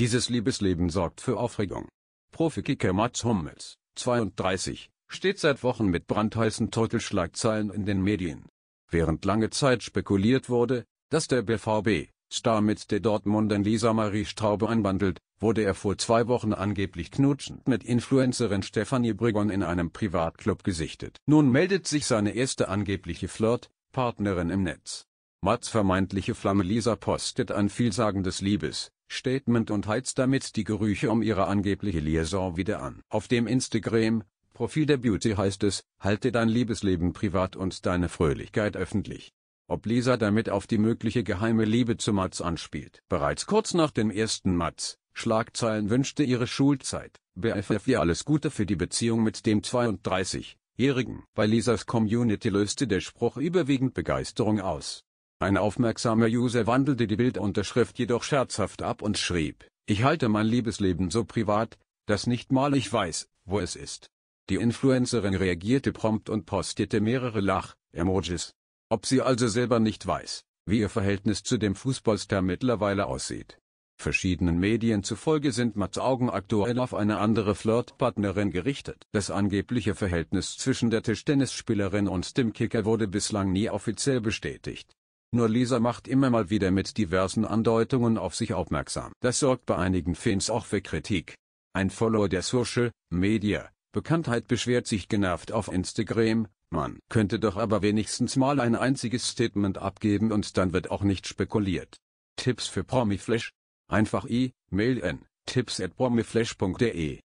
Dieses Liebesleben sorgt für Aufregung. Profikicker Mats Hummels, 32, steht seit Wochen mit brandheißen Titelschlagzeilen in den Medien. Während lange Zeit spekuliert wurde, dass der BVB Star mit der Dortmundern Lisa Marie Straube anbandelt, wurde er vor zwei Wochen angeblich knutschend mit Influencerin Stefanie Briggon in einem Privatclub gesichtet. Nun meldet sich seine erste angebliche Flirt-Partnerin im Netz. Mats vermeintliche Flamme Lisa postet ein vielsagendes Liebes- Statement und heizt damit die Gerüche um ihre angebliche Liaison wieder an. Auf dem Instagram, Profil der Beauty heißt es, halte dein Liebesleben privat und deine Fröhlichkeit öffentlich. Ob Lisa damit auf die mögliche geheime Liebe zu Mats anspielt. Bereits kurz nach dem ersten Mats, Schlagzeilen wünschte ihre Schulzeit, BFF ihr alles Gute für die Beziehung mit dem 32-Jährigen. Bei Lisas Community löste der Spruch überwiegend Begeisterung aus. Ein aufmerksamer User wandelte die Bildunterschrift jedoch scherzhaft ab und schrieb, ich halte mein Liebesleben so privat, dass nicht mal ich weiß, wo es ist. Die Influencerin reagierte prompt und postete mehrere Lach-Emojis. Ob sie also selber nicht weiß, wie ihr Verhältnis zu dem Fußballstar mittlerweile aussieht. Verschiedenen Medien zufolge sind Mats Augen aktuell auf eine andere Flirtpartnerin gerichtet. Das angebliche Verhältnis zwischen der Tischtennisspielerin und dem Kicker wurde bislang nie offiziell bestätigt. Nur Lisa macht immer mal wieder mit diversen Andeutungen auf sich aufmerksam. Das sorgt bei einigen Fans auch für Kritik. Ein Follower der Social Media Bekanntheit beschwert sich genervt auf Instagram, man könnte doch aber wenigstens mal ein einziges Statement abgeben und dann wird auch nicht spekuliert. Tipps für Promiflash? Einfach E-Mail at promiflash.de